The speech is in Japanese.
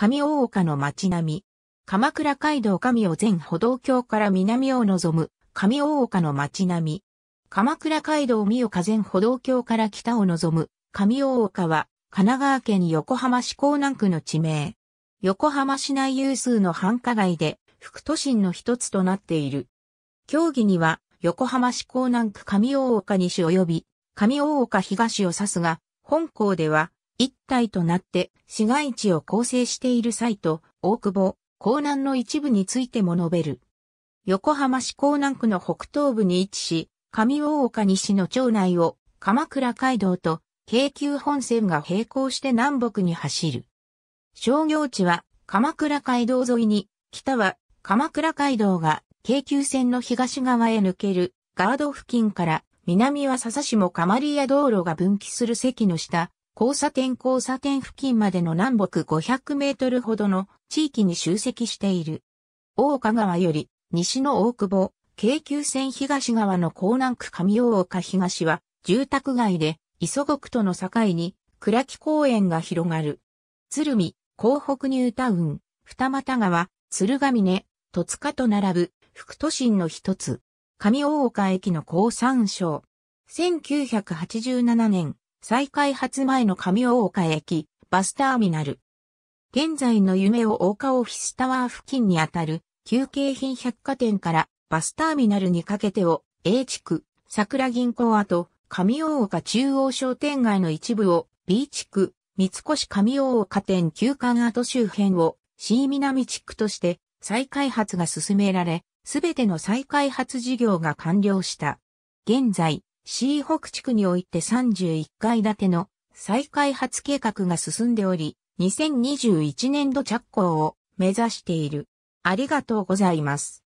上大岡の町並み。鎌倉街道上尾前歩道橋から南を望む上大岡の町並み。鎌倉街道三岡前歩道橋から北を望む上大岡は神奈川県横浜市港南区の地名。横浜市内有数の繁華街で副都心の一つとなっている。競技には横浜市港南区上大岡西及び上大岡東を指すが、本校では一体となって市街地を構成している際と、大久保、港南の一部についても述べる。横浜市港南区の北東部に位置し、上大岡西の町内を鎌倉街道と京急本線が並行して南北に走る。商業地は鎌倉街道沿いに、北は鎌倉街道が京急線の東側へ抜けるガード付近から南は笹市もカマリア道路が分岐する席の下、交差点交差点付近までの南北500メートルほどの地域に集積している。大岡川より西の大久保、京急線東側の江南区上大岡東は住宅街で磯国との境に倉木公園が広がる。鶴見、港北ニュータウン、二俣川、鶴ヶ峰、戸塚と並ぶ副都心の一つ。上大岡駅の高山省。1987年、再開発前の上大岡駅、バスターミナル。現在の夢を大岡オフィスタワー付近にあたる、休憩品百貨店からバスターミナルにかけてを A 地区、桜銀行跡、上大岡中央商店街の一部を B 地区、三越上大岡店旧館跡周辺を C 南地区として再開発が進められ、すべての再開発事業が完了した。現在、ー北地区において31階建ての再開発計画が進んでおり、2021年度着工を目指している。ありがとうございます。